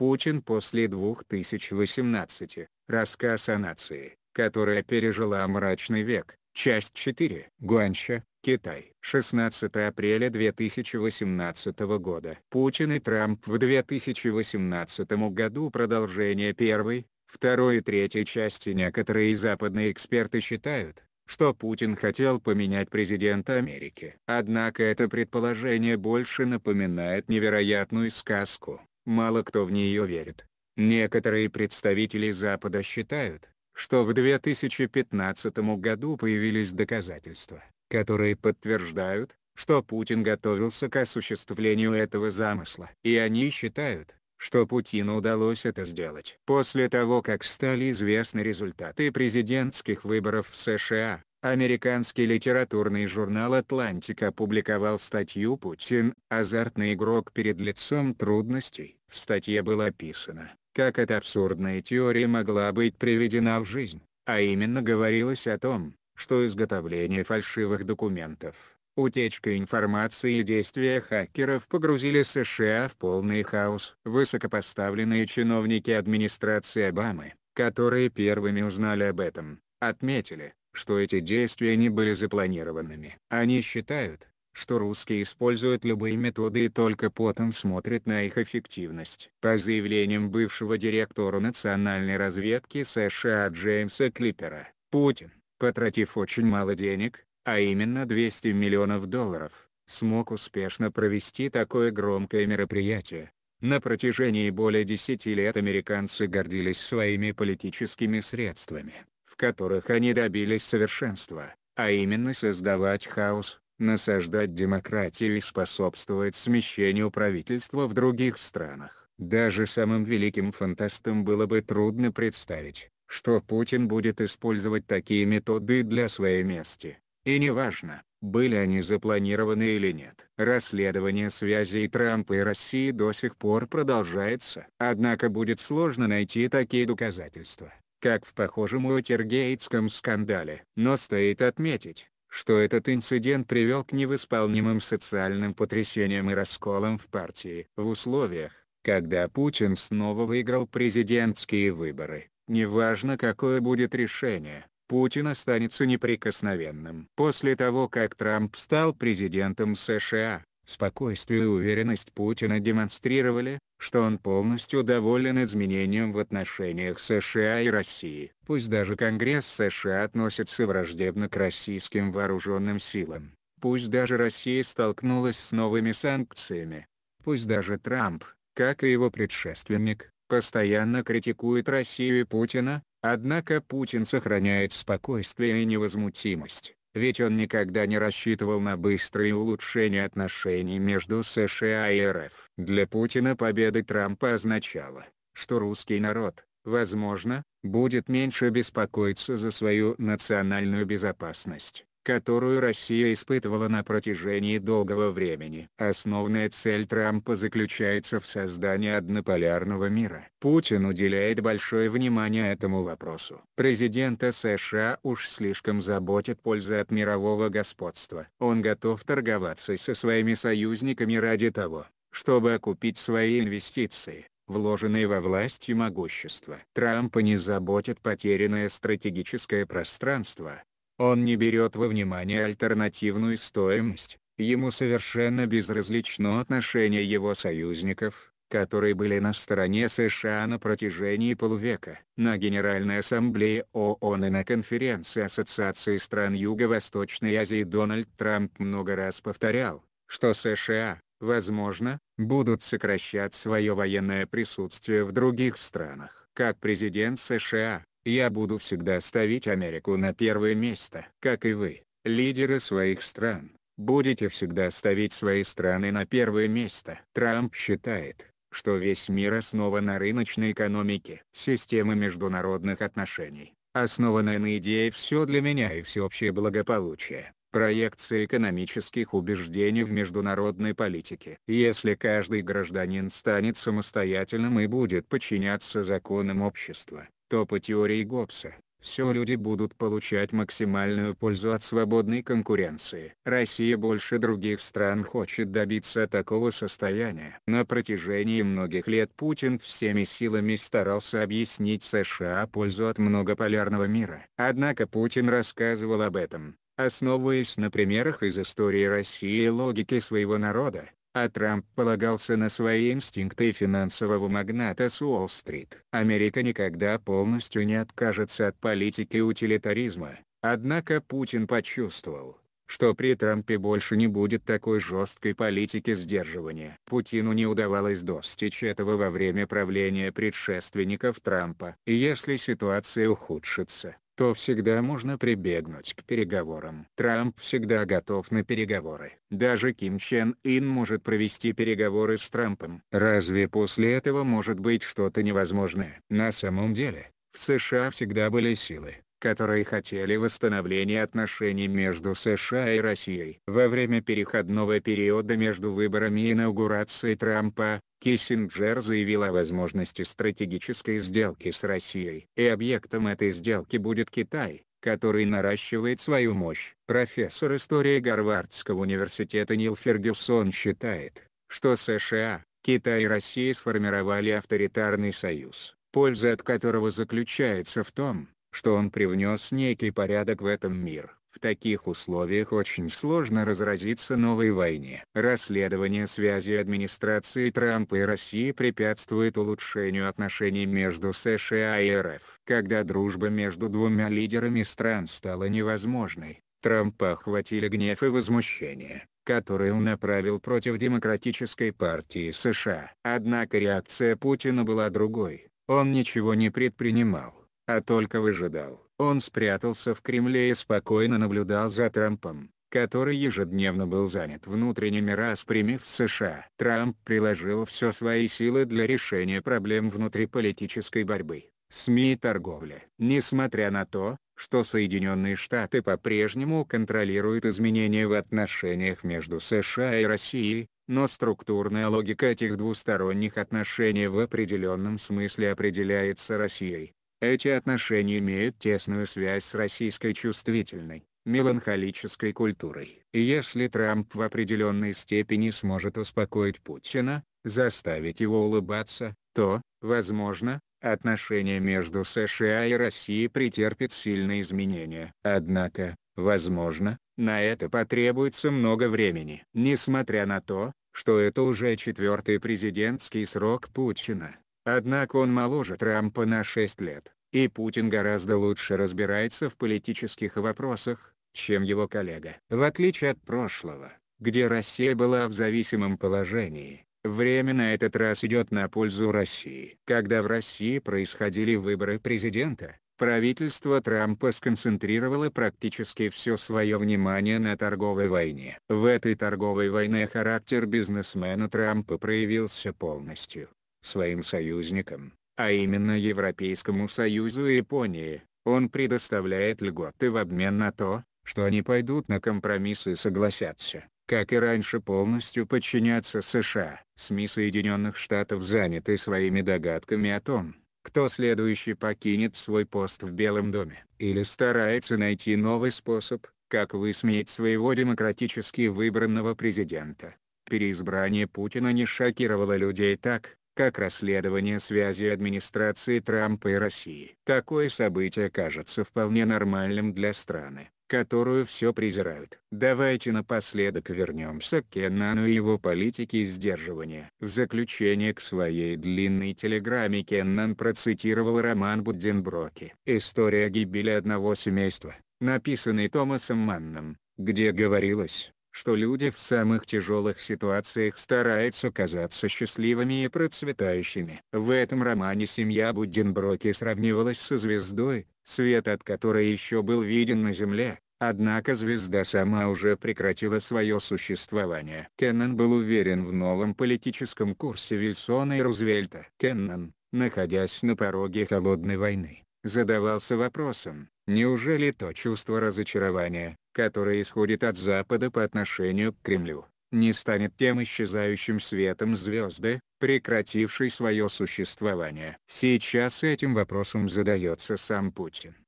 Путин после 2018. Рассказ о нации, которая пережила мрачный век. Часть 4. Гуанча, Китай. 16 апреля 2018 года. Путин и Трамп в 2018 году продолжение первой, второй и третьей части некоторые западные эксперты считают, что Путин хотел поменять президента Америки. Однако это предположение больше напоминает невероятную сказку мало кто в нее верит. Некоторые представители Запада считают, что в 2015 году появились доказательства, которые подтверждают, что Путин готовился к осуществлению этого замысла. И они считают, что Путину удалось это сделать. После того, как стали известны результаты президентских выборов в США, американский литературный журнал «Атлантик» опубликовал статью «Путин – азартный игрок перед лицом трудностей». В статье было описано, как эта абсурдная теория могла быть приведена в жизнь, а именно говорилось о том, что изготовление фальшивых документов, утечка информации и действия хакеров погрузили США в полный хаос. Высокопоставленные чиновники администрации Обамы, которые первыми узнали об этом, отметили, что эти действия не были запланированными. Они считают, что русские используют любые методы и только потом смотрят на их эффективность. По заявлениям бывшего директора национальной разведки США Джеймса Клипера, Путин, потратив очень мало денег, а именно 200 миллионов долларов, смог успешно провести такое громкое мероприятие. На протяжении более 10 лет американцы гордились своими политическими средствами, в которых они добились совершенства, а именно создавать хаос, насаждать демократию и способствовать смещению правительства в других странах. Даже самым великим фантастам было бы трудно представить, что Путин будет использовать такие методы для своей мести. И неважно, были они запланированы или нет. Расследование связей Трампа и России до сих пор продолжается. Однако будет сложно найти такие доказательства, как в похожем Уотергейтском скандале. Но стоит отметить, что этот инцидент привел к невосполнимым социальным потрясениям и расколам в партии. В условиях, когда Путин снова выиграл президентские выборы, неважно какое будет решение, Путин останется неприкосновенным. После того как Трамп стал президентом США, Спокойствие и уверенность Путина демонстрировали, что он полностью доволен изменением в отношениях США и России. Пусть даже Конгресс США относится враждебно к российским вооруженным силам. Пусть даже Россия столкнулась с новыми санкциями. Пусть даже Трамп, как и его предшественник, постоянно критикует Россию и Путина, однако Путин сохраняет спокойствие и невозмутимость ведь он никогда не рассчитывал на быстрые улучшения отношений между США и РФ. Для Путина победа Трампа означала, что русский народ, возможно, будет меньше беспокоиться за свою национальную безопасность которую Россия испытывала на протяжении долгого времени. Основная цель Трампа заключается в создании однополярного мира. Путин уделяет большое внимание этому вопросу. Президента США уж слишком заботит польза от мирового господства. Он готов торговаться со своими союзниками ради того, чтобы окупить свои инвестиции вложенные во власть и могущество. Трампа не заботит потерянное стратегическое пространство, он не берет во внимание альтернативную стоимость, ему совершенно безразлично отношение его союзников, которые были на стороне США на протяжении полувека. На Генеральной Ассамблее ООН и на конференции Ассоциации стран Юго-Восточной Азии Дональд Трамп много раз повторял, что США, возможно, будут сокращать свое военное присутствие в других странах. Как президент США, я буду всегда ставить Америку на первое место. Как и вы, лидеры своих стран, будете всегда ставить свои страны на первое место. Трамп считает, что весь мир основан на рыночной экономике. Система международных отношений, основанная на идее «все для меня» и всеобщее благополучие. Проекция экономических убеждений в международной политике. Если каждый гражданин станет самостоятельным и будет подчиняться законам общества, то по теории Гоббса, все люди будут получать максимальную пользу от свободной конкуренции. Россия больше других стран хочет добиться такого состояния. На протяжении многих лет Путин всеми силами старался объяснить США пользу от многополярного мира. Однако Путин рассказывал об этом, основываясь на примерах из истории России и логики своего народа, а Трамп полагался на свои инстинкты финансового магната с Уолл-стрит. Америка никогда полностью не откажется от политики утилитаризма, однако Путин почувствовал, что при Трампе больше не будет такой жесткой политики сдерживания. Путину не удавалось достичь этого во время правления предшественников Трампа. и Если ситуация ухудшится, то всегда можно прибегнуть к переговорам. Трамп всегда готов на переговоры. Даже Ким Чен Ин может провести переговоры с Трампом. Разве после этого может быть что-то невозможное? На самом деле, в США всегда были силы, которые хотели восстановления отношений между США и Россией. Во время переходного периода между выборами и инаугурацией Трампа, Киссинджер заявил о возможности стратегической сделки с Россией. И объектом этой сделки будет Китай, который наращивает свою мощь. Профессор истории Гарвардского университета Нил Фергюсон считает, что США, Китай и Россия сформировали авторитарный союз, польза от которого заключается в том, что он привнес некий порядок в этом мир. В таких условиях очень сложно разразиться новой войне. Расследование связи администрации Трампа и России препятствует улучшению отношений между США и РФ. Когда дружба между двумя лидерами стран стала невозможной, Трампа охватили гнев и возмущение, которые он направил против Демократической партии США. Однако реакция Путина была другой, он ничего не предпринимал а только выжидал. Он спрятался в Кремле и спокойно наблюдал за Трампом, который ежедневно был занят внутренними распрями в США. Трамп приложил все свои силы для решения проблем внутриполитической борьбы, СМИ и торговли. Несмотря на то, что Соединенные Штаты по-прежнему контролируют изменения в отношениях между США и Россией, но структурная логика этих двусторонних отношений в определенном смысле определяется Россией. Эти отношения имеют тесную связь с российской чувствительной, меланхолической культурой. И если Трамп в определенной степени сможет успокоить Путина, заставить его улыбаться, то, возможно, отношения между США и Россией претерпят сильные изменения. Однако, возможно, на это потребуется много времени. Несмотря на то, что это уже четвертый президентский срок Путина, Однако он моложе Трампа на 6 лет, и Путин гораздо лучше разбирается в политических вопросах, чем его коллега. В отличие от прошлого, где Россия была в зависимом положении, время на этот раз идет на пользу России. Когда в России происходили выборы президента, правительство Трампа сконцентрировало практически все свое внимание на торговой войне. В этой торговой войне характер бизнесмена Трампа проявился полностью своим союзникам, а именно Европейскому Союзу и Японии, он предоставляет льготы в обмен на то, что они пойдут на компромиссы и согласятся, как и раньше полностью подчиняться США. СМИ Соединенных Штатов заняты своими догадками о том, кто следующий покинет свой пост в Белом доме, или старается найти новый способ, как высмеять своего демократически выбранного президента. Переизбрание Путина не шокировало людей так, как расследование связи администрации Трампа и России. Такое событие кажется вполне нормальным для страны, которую все презирают. Давайте напоследок вернемся к Кеннану и его политике сдерживания. В заключение к своей длинной телеграмме Кеннан процитировал роман Будденброки. «История гибели одного семейства», написанный Томасом Манном, где говорилось что люди в самых тяжелых ситуациях стараются казаться счастливыми и процветающими. В этом романе семья Будденброки сравнивалась со звездой, свет от которой еще был виден на Земле, однако звезда сама уже прекратила свое существование. Кеннон был уверен в новом политическом курсе Вильсона и Рузвельта. Кеннон, находясь на пороге холодной войны, задавался вопросом, неужели то чувство разочарования, которая исходит от Запада по отношению к Кремлю, не станет тем исчезающим светом звезды, прекратившей свое существование. Сейчас этим вопросом задается сам Путин.